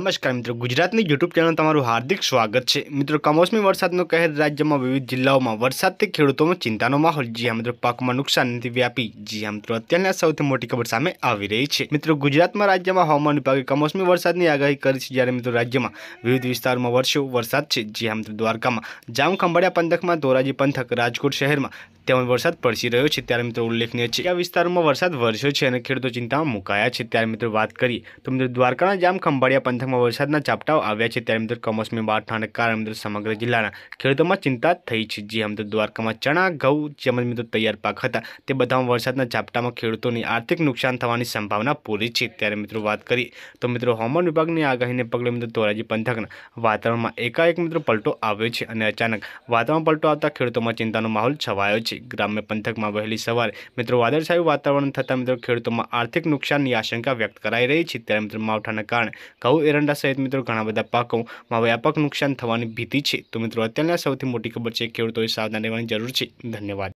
નમસ્કાર મિત્રો ગુજરાતની યુટ્યુબ ચેનલ તમારું હાર્દિક સ્વાગત છે મિત્રો કમોસમી વરસાદનો કહેર રાજ્યમાં વિવિધ જિલ્લાઓમાં વરસાદથી ખેડૂતોમાં ચિંતાનો માહોલ જી હા મિત્રો પાકમાં નુકસાનથી વ્યાપી જી હા મિત્રો અત્યારના સૌથી મોટી ખબર સામે આવી રહી છે મિત્રો ગુજરાતમાં રાજ્યમાં હવામાન વિભાગે કમોસમી વરસાદની આગાહી કરી છે જ્યારે મિત્રો રાજ્યમાં વિવિધ વિસ્તારોમાં વર્ષો વરસાદ છે જી હા મિત્રો દ્વારકામાં જામ પંથકમાં ધોરાજી પંથક રાજકોટ શહેરમાં ત્યાં વરસાદ પડશી રહ્યો છે ત્યારે મિત્રો ઉલ્લેખનીય છે કે આ વિસ્તારમાં વરસાદ વરસ્યો છે અને ખેડૂતો ચિંતામાં મુકાયા છે ત્યારે મિત્રો વાત કરી તો મિત્રો દ્વારકાના જામ ખંભાળિયા પંથકમાં વરસાદના ઝાપટાઓ આવ્યા છે ત્યારે મિત્રો કમોસમી બાઠાને કારણે મિત્રો સમગ્ર જિલ્લાના ખેડૂતોમાં ચિંતા થઈ છે જે મિત્રો દ્વારકામાં ચણા ઘઉં તેમજ મિત્રો તૈયાર પાક હતા તે બધામાં વરસાદના ઝાપટામાં ખેડૂતોની આર્થિક નુકસાન થવાની સંભાવના પૂરી છે ત્યારે મિત્રો વાત કરી તો મિત્રો હવામાન વિભાગની આગાહીને પગલે મિત્રો ધોરાજી પંથકના વાતાવરણમાં એકાએક મિત્રો પલટો આવ્યો છે અને અચાનક વાતાવરણ પલટો આવતા ખેડૂતોમાં ચિંતાનો માહોલ છવાયો છે છે ગ્રામ્ય પંથકમાં વહેલી સવારે મિત્રો વાદળછાયું વાતાવરણ થતાં મિત્રો ખેડૂતોમાં આર્થિક નુકસાનની આશંકા વ્યક્ત કરાઈ રહી છે ત્યારે મિત્રો માવઠાના કારણે ઘઉં એરંડા સહિત મિત્રો ઘણા બધા પાકોમાં વ્યાપક નુકસાન થવાની ભીતિ છે તો મિત્રો અત્યારના સૌથી મોટી ખબર છે ખેડૂતોએ સાવધાન રહેવાની જરૂર છે ધન્યવાદ